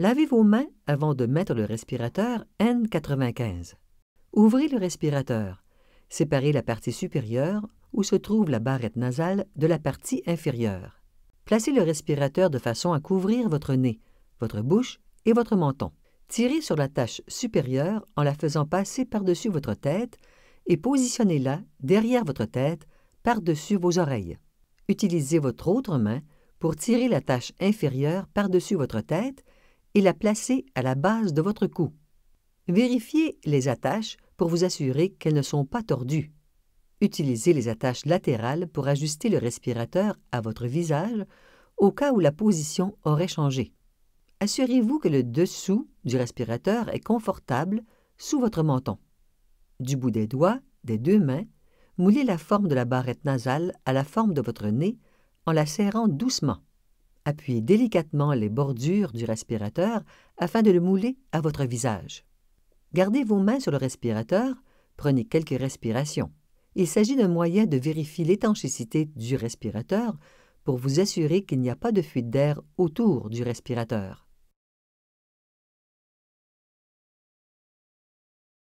Lavez vos mains avant de mettre le respirateur N95. Ouvrez le respirateur. Séparez la partie supérieure, où se trouve la barrette nasale, de la partie inférieure. Placez le respirateur de façon à couvrir votre nez, votre bouche et votre menton. Tirez sur la tâche supérieure en la faisant passer par-dessus votre tête et positionnez-la derrière votre tête, par-dessus vos oreilles. Utilisez votre autre main pour tirer la tâche inférieure par-dessus votre tête et la placer à la base de votre cou. Vérifiez les attaches pour vous assurer qu'elles ne sont pas tordues. Utilisez les attaches latérales pour ajuster le respirateur à votre visage au cas où la position aurait changé. Assurez-vous que le dessous du respirateur est confortable sous votre menton. Du bout des doigts, des deux mains, moulez la forme de la barrette nasale à la forme de votre nez en la serrant doucement. Appuyez délicatement les bordures du respirateur afin de le mouler à votre visage. Gardez vos mains sur le respirateur, prenez quelques respirations. Il s'agit d'un moyen de vérifier l'étanchéité du respirateur pour vous assurer qu'il n'y a pas de fuite d'air autour du respirateur.